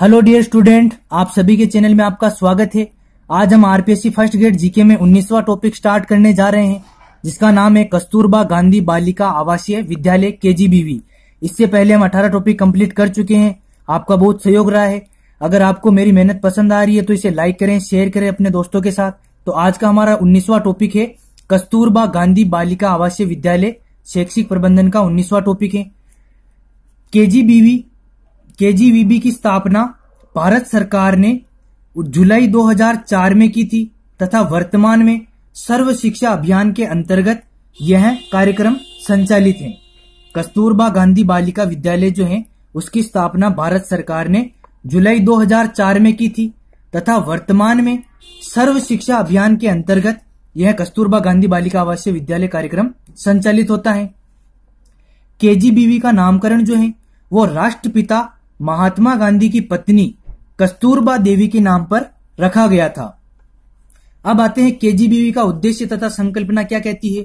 hello dear student आप सभी के चैनल में आपका स्वागत है आज हम आरपीएससी फर्स्ट ग्रेड जीके में उन्नीसवा टॉपिक स्टार्ट करने जा रहे हैं जिसका नाम है कस्तूरबा गांधी बालिका आवासीय विद्यालय केजीबीवी इससे पहले हम 18 टॉपिक कंप्लीट कर चुके हैं आपका बहुत सहयोग रहा है अगर आपको मेरी मेहनत पसंद आ रही है तो इसे लाइक करें शेयर करें अपने दोस्तों के साथ तो आज का हमारा उन्नीसवा टॉपिक है कस्तूरबा गांधी बालिका आवासीय विद्यालय शैक्षिक प्रबंधन का उन्नीसवा टॉपिक है केजीबीवी के की स्थापना भारत सरकार ने जुलाई 2004 में की थी तथा वर्तमान में सर्व शिक्षा अभियान के अंतर्गत यह कार्यक्रम संचालित है कस्तूरबा गांधी बालिका विद्यालय जो है उसकी स्थापना भारत सरकार ने जुलाई 2004 में की थी तथा वर्तमान में सर्व शिक्षा अभियान के अंतर्गत यह कस्तूरबा गांधी बालिका आवासीय विद्यालय कार्यक्रम संचालित होता है केजीबीवी का नामकरण जो है वो राष्ट्रपिता महात्मा गांधी की पत्नी कस्तूरबा देवी के नाम पर रखा गया था अब आते हैं केजीबीवी का उद्देश्य तथा संकल्पना क्या कहती है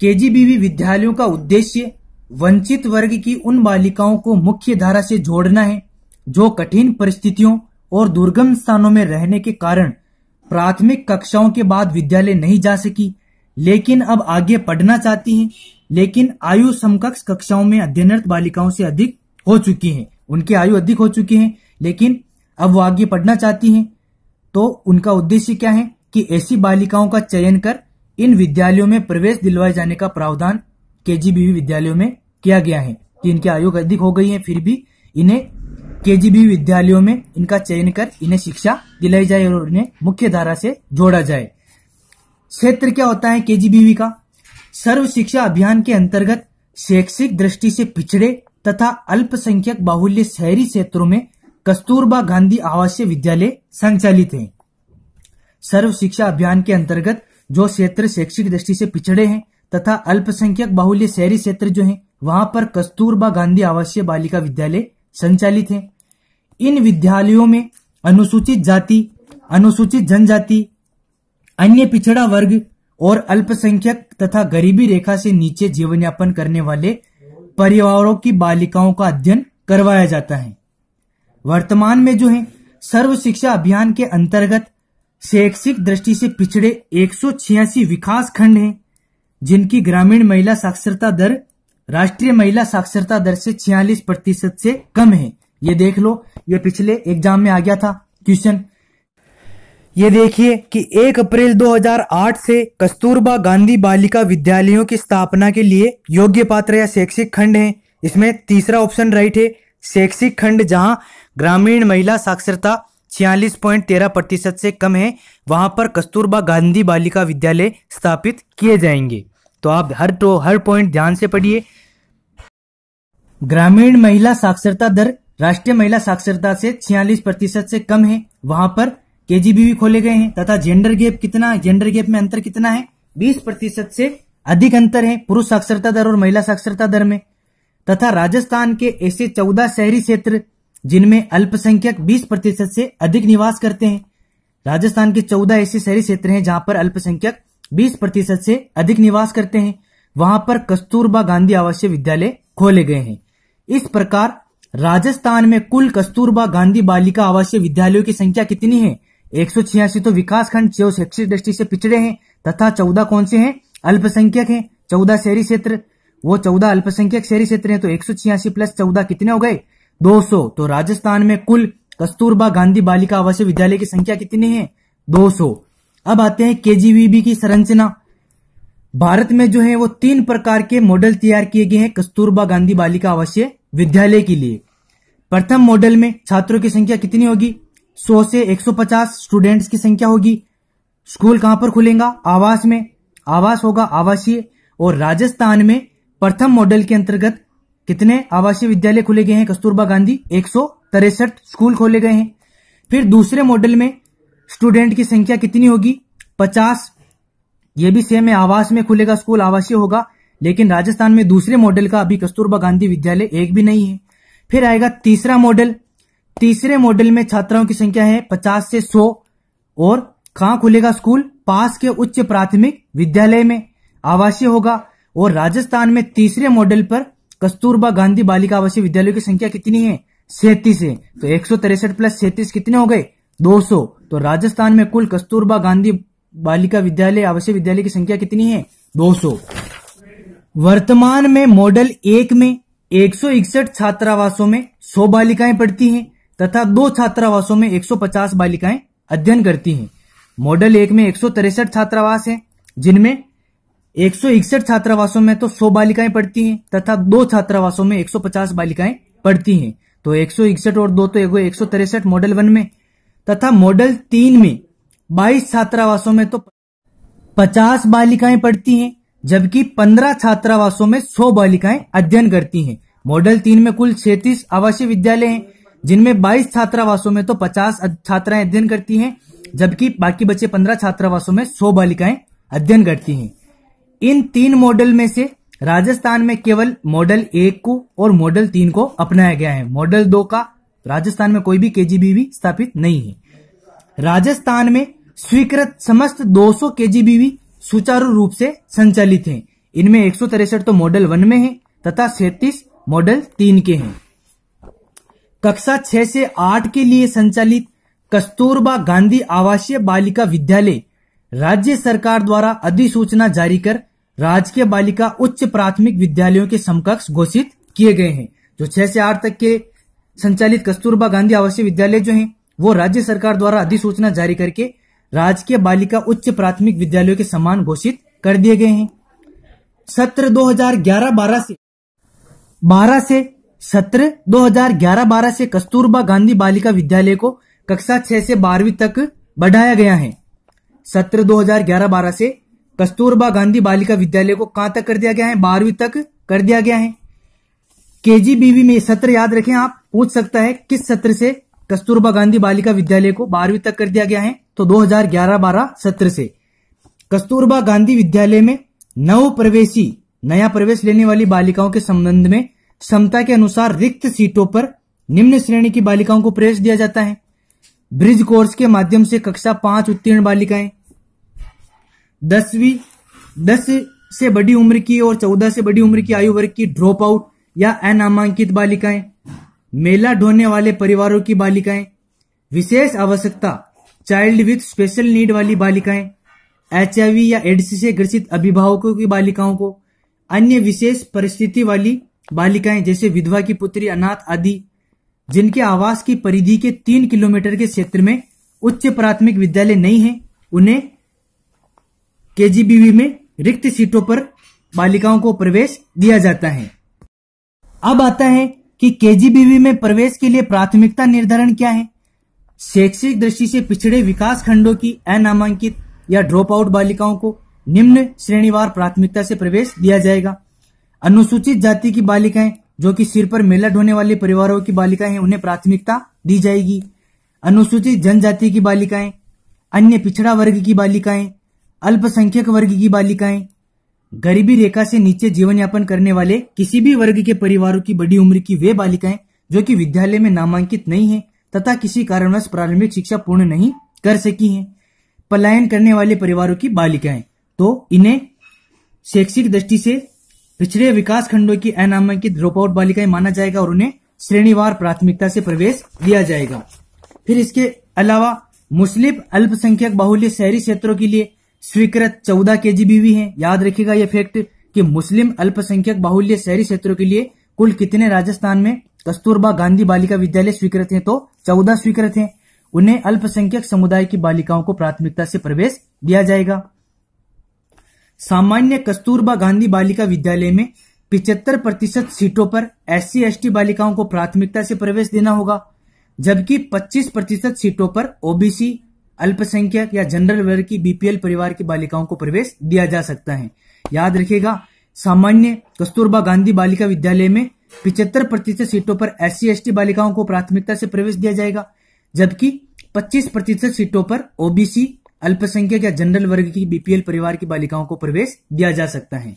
केजीबीवी विद्यालयों का उद्देश्य वंचित वर्ग की उन बालिकाओं को मुख्य धारा से जोड़ना है जो कठिन परिस्थितियों और दुर्गम स्थानों में रहने के कारण प्राथमिक कक्षाओं के बाद विद्यालय नहीं जा सकी लेकिन अब आगे पढ़ना चाहती हैं लेकिन आयु समकक्ष कक्षाओं में अध्ययनरत बालिकाओं से अधिक हो चुकी हैं उनकी आयु अधिक हो चुकी है लेकिन अब वो आगे पढ़ना चाहती हैं तो उनका उद्देश्य क्या है कि ऐसी बालिकाओं का चयन कर इन विद्यालयों में प्रवेश दिलवाए जाने का प्रावधान के विद्यालयों में किया गया है कि इनकी आयु अधिक हो गई है फिर भी इन्हें के विद्यालयों में इनका चयन कर इन्हें शिक्षा दिलाई जाए और इन्हें मुख्य धारा से जोड़ा जाए क्षेत्र क्या होता है के का सर्व शिक्षा अभियान के अंतर्गत शैक्षिक दृष्टि से पिछड़े तथा अल्पसंख्यक बाहुल्य शहरी क्षेत्रों में कस्तूरबा गांधी आवासीय विद्यालय संचालित हैं सर्व शिक्षा अभियान के अंतर्गत जो क्षेत्र शैक्षिक दृष्टि से पिछड़े हैं तथा अल्पसंख्यक बाहुल्य शहरी क्षेत्र जो हैं वहां पर कस्तूरबा गांधी आवासीय बालिका विद्यालय संचालित हैं इन विद्यालयों में अनुसूचित जाति अनुसूचित जनजाति अन्य पिछड़ा वर्ग और अल्पसंख्यक तथा गरीबी रेखा से नीचे जीवन यापन करने वाले परिवारों की बालिकाओं का अध्ययन करवाया जाता है वर्तमान में जो है सर्व शिक्षा अभियान के अंतर्गत शैक्षिक दृष्टि से पिछड़े एक विकास खंड हैं जिनकी ग्रामीण महिला साक्षरता दर राष्ट्रीय महिला साक्षरता दर से छियालीस प्रतिशत से कम है ये देख लो ये पिछले एग्जाम में आ गया था क्वेश्चन ये देखिए कि 1 अप्रैल 2008 से कस्तूरबा गांधी बालिका विद्यालयों की स्थापना के लिए योग्य पात्र या शैक्षिक खंड है इसमें तीसरा ऑप्शन राइट है शैक्षिक खंड जहां ग्रामीण महिला साक्षरता छियालीस पॉइंट तेरह प्रतिशत से कम है वहां पर कस्तूरबा गांधी बालिका विद्यालय स्थापित किए जाएंगे तो आप हर तो हर पॉइंट ध्यान से पढ़िए ग्रामीण महिला साक्षरता दर राष्ट्रीय महिला साक्षरता से छियालीस प्रतिशत से कम है वहां पर के भी खोले गए हैं तथा जेंडर गैप कितना जेंडर गैप में अंतर कितना है बीस प्रतिशत से अधिक अंतर है पुरुष साक्षरता दर और महिला साक्षरता दर में तथा राजस्थान के ऐसे चौदह शहरी क्षेत्र जिनमें अल्पसंख्यक बीस प्रतिशत से अधिक निवास करते हैं राजस्थान के चौदह ऐसे शहरी क्षेत्र हैं जहां पर अल्पसंख्यक बीस प्रतिशत से अधिक निवास करते हैं वहां पर कस्तूरबा गांधी आवासीय विद्यालय खोले गए हैं इस प्रकार राजस्थान में कुल कस्तूरबा गांधी बालिका आवासीय विद्यालयों की संख्या कितनी है एक तो विकास खंड जो शैक्षिक दृष्टि से पिछड़े हैं तथा चौदह कौन से हैं अल्पसंख्यक हैं चौदह शहरी क्षेत्र वो चौदह अल्पसंख्यक शहरी क्षेत्र हैं तो एक प्लस चौदह कितने हो गए 200 तो राजस्थान में कुल कस्तूरबा गांधी बालिका आवासीय विद्यालय की संख्या कितनी है 200 अब आते हैं बी की संरचना भारत में जो है वो तीन प्रकार के मॉडल तैयार किए गए हैं कस्तूरबा गांधी बालिका आवासीय विद्यालय के लिए प्रथम मॉडल में छात्रों की संख्या कितनी होगी 100 से 150 स्टूडेंट्स की संख्या होगी स्कूल कहां पर खुलेगा आवास में आवास होगा आवासीय और राजस्थान में प्रथम मॉडल के अंतर्गत कितने आवासीय विद्यालय खुले गए हैं कस्तूरबा गांधी एक स्कूल खोले गए हैं फिर दूसरे मॉडल में स्टूडेंट की संख्या कितनी होगी पचास ये भी सेम है आवास में खुलेगा स्कूल आवासीय होगा लेकिन राजस्थान में दूसरे मॉडल का अभी कस्तूरबा गांधी विद्यालय एक भी नहीं है फिर आएगा तीसरा मॉडल तीसरे मॉडल में छात्राओं की संख्या है पचास से सौ और कहा खुलेगा स्कूल पास के उच्च प्राथमिक विद्यालय में आवासीय होगा और राजस्थान में तीसरे मॉडल पर कस्तूरबा गांधी बालिका आवासीय विद्यालयों की संख्या कितनी है सैतीस है तो एक प्लस सैतीस कितने हो गए 200 तो राजस्थान में कुल कस्तूरबा गांधी बालिका विद्यालय आवासीय विद्यालय की संख्या कितनी है 200 वर्तमान में मॉडल एक में एक छात्रावासों में 100 बालिकाएं पढ़ती हैं तथा दो छात्रावासों में 150 बालिकाएं अध्ययन करती हैं मॉडल एक में एक छात्रावास हैं जिनमें एक छात्रावासों में तो 100 बालिकाएं पढ़ती हैं तथा दो छात्रावासों में 150 बालिकाएं पढ़ती हैं तो एक और दो तो एक मॉडल वन में तथा मॉडल तीन में बाईस छात्रावासों में तो पचास बालिकाएं पढ़ती हैं जबकि पंद्रह छात्रावासों में सौ बालिकाएं अध्ययन करती हैं मॉडल तीन में कुल छत्तीस आवासीय विद्यालय हैं जिनमें 22 छात्रावासों में तो 50 छात्राएं अध्ययन करती हैं जबकि बाकी बचे 15 छात्रावासों में 100 बालिकाएं अध्ययन करती हैं इन तीन मॉडल में से राजस्थान में केवल मॉडल एक को और मॉडल तीन को अपनाया गया है मॉडल दो का राजस्थान में कोई भी केजीबीवी स्थापित नहीं है राजस्थान में स्वीकृत समस्त 200 केजीबीवी सुचारू रूप से संचालित हैं इनमें एक तो मॉडल वन में है तथा सैतीस मॉडल तीन के हैं कक्षा छह से आठ के लिए संचालित कस्तूरबा गांधी आवासीय बालिका विद्यालय राज्य सरकार द्वारा अधिसूचना जारी कर राजकीय बालिका उच्च प्राथमिक विद्यालयों के समकक्ष घोषित किए गए हैं जो छह से आठ तक के संचालित कस्तूरबा गांधी आवासीय विद्यालय जो हैं वो राज्य सरकार द्वारा अधिसूचना जारी करके राजकीय बालिका उच्च प्राथमिक विद्यालयों के समान घोषित कर दिए गए हैं सत्र 2011-12 से 12 से सत्र 2011-12 से कस्तूरबा गांधी बालिका विद्यालय को कक्षा 6 से 12वीं तक बढ़ाया गया है सत्र 2011-12 से कस्तूरबा गांधी बालिका विद्यालय को कहां तक कर दिया गया है बारहवीं तक कर दिया गया है केजीबीवी में सत्र याद रखें आप पूछ सकता है किस सत्र से कस्तूरबा गांधी बालिका विद्यालय को बारहवीं तक कर दिया गया है तो 2011-12 सत्र से कस्तूरबा गांधी विद्यालय में नव प्रवेशी नया प्रवेश लेने वाली बालिकाओं के संबंध में क्षमता के अनुसार रिक्त सीटों पर निम्न श्रेणी की बालिकाओं को प्रवेश दिया जाता है ब्रिज कोर्स के माध्यम से कक्षा पांच उत्तीर्ण बालिकाएं दसवीं दस से बड़ी उम्र की और चौदह से बड़ी उम्र की आयु वर्ग की ड्रॉप आउट या अनामांकित बालिकाएं मेला ढोने वाले परिवारों की बालिकाएं विशेष आवश्यकता चाइल्ड विथ स्पेशल नीड वाली बालिकाएं एच या एड्स से ग्रसित अभिभावकों की बालिकाओं को अन्य विशेष परिस्थिति वाली बालिकाएं जैसे विधवा की पुत्री अनाथ आदि जिनके आवास की परिधि के तीन किलोमीटर के क्षेत्र में उच्च प्राथमिक विद्यालय नहीं है उन्हें के में रिक्त सीटों पर बालिकाओं को प्रवेश दिया जाता है अब आता है कि के में प्रवेश के लिए प्राथमिकता निर्धारण क्या है शैक्षिक दृष्टि से पिछड़े विकास खंडों की अनामांकित या ड्रॉप आउट बालिकाओं को निम्न श्रेणीवार प्राथमिकता से प्रवेश दिया जाएगा अनुसूचित जाति की बालिकाएं जो कि सिर पर मेला ढोने वाले परिवारों की बालिकाएं हैं उन्हें प्राथमिकता दी जाएगी अनुसूचित जनजाति की बालिकाएं अन्य पिछड़ा वर्ग की बालिकाएं अल्पसंख्यक वर्ग की बालिकाएं गरीबी रेखा से नीचे जीवन यापन करने वाले किसी भी वर्ग के परिवारों की बड़ी उम्र की वे बालिकाएं जो कि विद्यालय में नामांकित नहीं है तथा किसी कारणवश प्रारंभिक शिक्षा पूर्ण नहीं कर सकी है पलायन करने वाले परिवारों की बालिकाएं तो इन्हें शैक्षिक दृष्टि से पिछड़े विकास खंडों की अनामांकित आउट बालिकाएं माना जाएगा और उन्हें श्रेणीवार प्राथमिकता से प्रवेश दिया जाएगा फिर इसके अलावा मुस्लिम अल्पसंख्यक बाहुल्य शहरी क्षेत्रों के लिए स्वीकृत चौदह के जी बीवी है याद रखेगा ये फैक्ट कि मुस्लिम अल्पसंख्यक बाहुल्य शहरी क्षेत्रों के लिए कुल कितने राजस्थान में कस्तूरबा गांधी बालिका विद्यालय स्वीकृत है तो चौदह स्वीकृत है उन्हें अल्पसंख्यक समुदाय की बालिकाओं को प्राथमिकता से प्रवेश दिया जाएगा सामान्य कस्तूरबा गांधी बालिका विद्यालय में पिचहत्तर प्रतिशत सीटों पर एस सी बालिकाओं को प्राथमिकता से प्रवेश देना होगा जबकि 25 प्रतिशत सीटों पर ओबीसी अल्पसंख्यक या जनरल वर्ग की बीपीएल परिवार की बालिकाओं को प्रवेश दिया जा सकता है याद रखिएगा सामान्य कस्तूरबा गांधी बालिका विद्यालय में पिचहत्तर प्रतिशत सीटों पर एस सी बालिकाओं को प्राथमिकता से प्रवेश दिया जाएगा जबकि 25 प्रतिशत सीटों पर ओबीसी अल्पसंख्यक या जनरल वर्ग की बीपीएल परिवार की बालिकाओं को प्रवेश दिया जा सकता है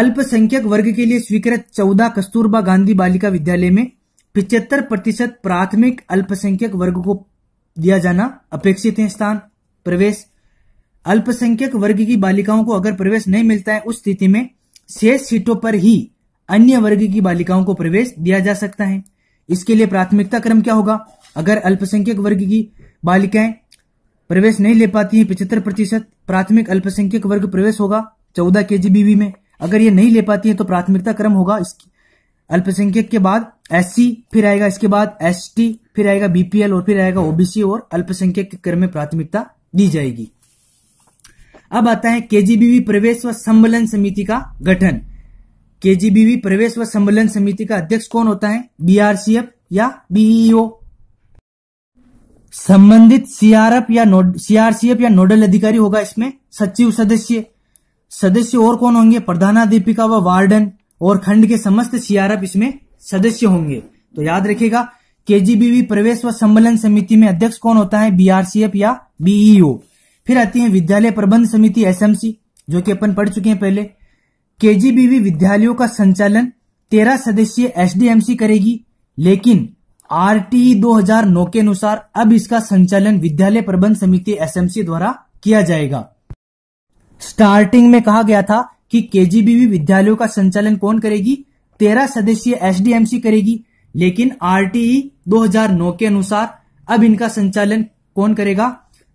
अल्पसंख्यक वर्ग के लिए स्वीकृत चौदह कस्तूरबा गांधी बालिका विद्यालय में पिछहत्तर प्रतिशत प्राथमिक अल्पसंख्यक वर्ग को दिया जाना अपेक्षित है स्थान प्रवेश अल्पसंख्यक वर्ग की बालिकाओं को अगर प्रवेश नहीं मिलता है उस स्थिति में शेष सीटों पर ही अन्य वर्ग की बालिकाओं को प्रवेश दिया जा सकता है इसके लिए प्राथमिकता क्रम क्या होगा अगर अल्पसंख्यक वर्ग की बालिकाएं प्रवेश नहीं ले पाती है पिछहत्तर प्रतिशत प्राथमिक अल्पसंख्यक वर्ग प्रवेश होगा चौदह के जी में अगर ये नहीं ले पाती है तो प्राथमिकता क्रम होगा इसकी अल्पसंख्यक के बाद एस फिर आएगा इसके बाद एस फिर आएगा बीपीएल और फिर आएगा ओबीसी और अल्पसंख्यक के क्रम में प्राथमिकता दी जाएगी अब आता है केजीबीवी प्रवेश व सम्मेलन समिति का गठन केजीबीवी प्रवेश व सम्मेलन समिति का अध्यक्ष कौन होता है बीआरसीएफ या बीईओ संबंधित सीआरएफ या सीआरसीएफ या नोडल अधिकारी होगा इसमें सचिव सदस्य सदस्य और कौन होंगे प्रधानाधिपिका व वार्डन और खंड के समस्त सीआरएफ इसमें सदस्य होंगे तो याद रखेगा केजीबीवी प्रवेश व सम्मेलन समिति में अध्यक्ष कौन होता है बीआरसीएफ या बीईओ e फिर आती है विद्यालय प्रबंध समिति एसएमसी जो कि अपन पढ़ चुके हैं पहले केजीबीवी विद्यालयों का संचालन तेरह सदस्यीय एसडीएमसी करेगी लेकिन आरटी 2009 के अनुसार अब इसका संचालन विद्यालय प्रबंध समिति एसएमसी द्वारा किया जाएगा स्टार्टिंग में कहा गया था कि केजीबीवी विद्यालयों का संचालन कौन करेगी तेरह सदस्यीय एसडीएमसी करेगी लेकिन आरटीई 2009 के अनुसार अब इनका संचालन कौन करेगा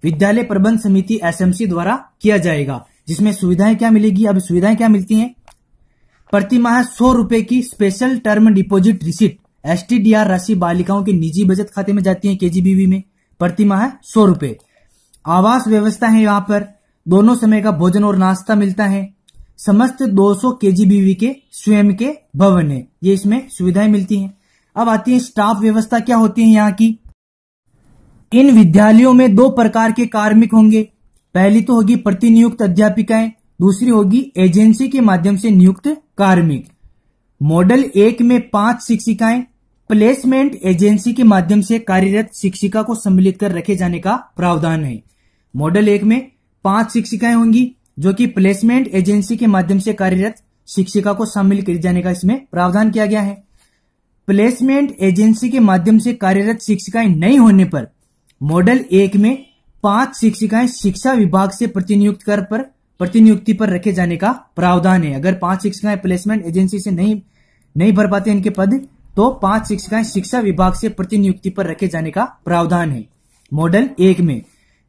विद्यालय प्रबंध समिति एसएमसी द्वारा किया जाएगा जिसमें सुविधाएं क्या मिलेगी अब सुविधाएं क्या मिलती हैं प्रतिमाह सौ रुपए की special term deposit receipts राशि बालिकाओं के निजी बचत खाते में जाती है के में प्रति माह सौ रूपये आवास व्यवस्था है यहाँ पर दोनों समय का भोजन और नाश्ता मिलता है समस्त 200 के के स्वयं के भवन है ये इसमें सुविधाएं मिलती हैं अब आती है स्टाफ व्यवस्था क्या होती है यहाँ की इन विद्यालयों में दो प्रकार के कार्मिक होंगे पहली तो होगी प्रतिनियुक्त अध्यापिकाएं दूसरी होगी एजेंसी के माध्यम से नियुक्त कार्मिक मॉडल एक में पांच शिक्षिकाएं प्लेसमेंट एजेंसी के माध्यम से कार्यरत शिक्षिका को सम्मिलित कर रखे जाने का प्रावधान है मॉडल एक में पांच शिक्षिकाएं होंगी जो कि प्लेसमेंट एजेंसी के माध्यम से कार्यरत शिक्षिका को शामिल किए जाने का इसमें प्रावधान किया गया है प्लेसमेंट एजेंसी के माध्यम से कार्यरत शिक्षिकाएं नहीं होने पर मॉडल एक में पांच शिक्षिकाएं शिक्षा विभाग से प्रतिनियुक्त कर पर प्रतिनियुक्ति पर रखे जाने का प्रावधान है अगर पांच शिक्षिकाएं प्लेसमेंट एजेंसी से नहीं नहीं भर पाते इनके पद तो पांच शिक्षिकाएं शिक्षा विभाग से प्रतिनियुक्ति पर रखे जाने का प्रावधान है मॉडल एक में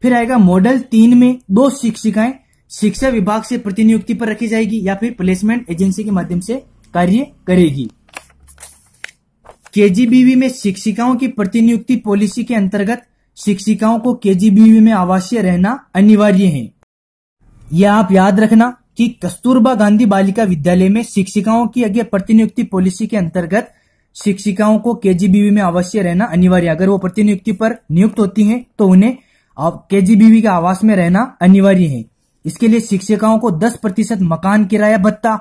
फिर आएगा मॉडल तीन में दो शिक्षिकाएं शिक्षा विभाग से प्रतिनियुक्ति पर रखी जाएगी या फिर प्लेसमेंट एजेंसी के माध्यम से कार्य करेगी केजीबीवी में शिक्षिकाओं की प्रतिनियुक्ति पॉलिसी के अंतर्गत शिक्षिकाओं को केजीबीवी में आवासीय रहना अनिवार्य है यह आप याद रखना कि कस्तूरबा गांधी बालिका विद्यालय में शिक्षिकाओं की अगे प्रतिनियुक्ति पॉलिसी के अंतर्गत शिक्षिकाओं को के में अवश्य रहना अनिवार्य अगर वो प्रतिनियुक्ति पर नियुक्त होती हैं तो उन्हें केजीबीवी के आवास में रहना अनिवार्य है इसके लिए शिक्षिकाओं को 10 प्रतिशत मकान किराया भत्ता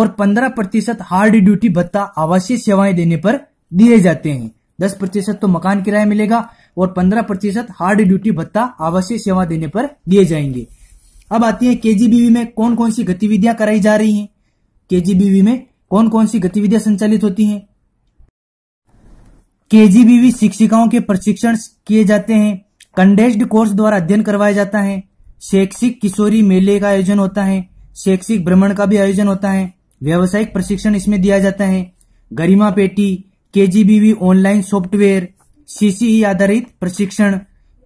और 15 प्रतिशत हार्ड ड्यूटी भत्ता आवासीय सेवाएं देने पर दिए जाते हैं 10 प्रतिशत तो मकान किराया मिलेगा और 15 प्रतिशत हार्ड ड्यूटी भत्ता आवासीय सेवा देने पर दिए जाएंगे अब आती है के में कौन कौन सी गतिविधियां कराई जा रही है के में कौन कौन सी गतिविधियां संचालित होती हैं केजीबीवी शिक्षिकाओं के प्रशिक्षण किए जाते हैं कंडेस्ड कोर्स द्वारा अध्ययन करवाया जाता है शैक्षिक किशोरी मेले का आयोजन होता है शैक्षिक भ्रमण का भी आयोजन होता है व्यावसायिक प्रशिक्षण इसमें दिया जाता है गरिमा पेटी केजीबीवी ऑनलाइन सॉफ्टवेयर सीसीई आधारित प्रशिक्षण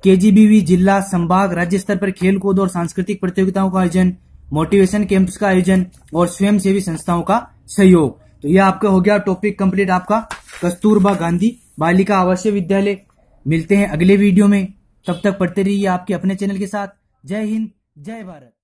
केजीबीवी जिला संभाग राज्य स्तर पर खेल कूद और सांस्कृतिक प्रतियोगिताओं का आयोजन मोटिवेशन कैंप्स का आयोजन और स्वयंसेवी संस्थाओं का सहयोग तो यह आपका हो गया टॉपिक कंप्लीट आपका कस्तूरबा गांधी बालिका आवासीय विद्यालय मिलते हैं अगले वीडियो में तब तक पढ़ते रहिए आपके अपने चैनल के साथ जय हिंद जय भारत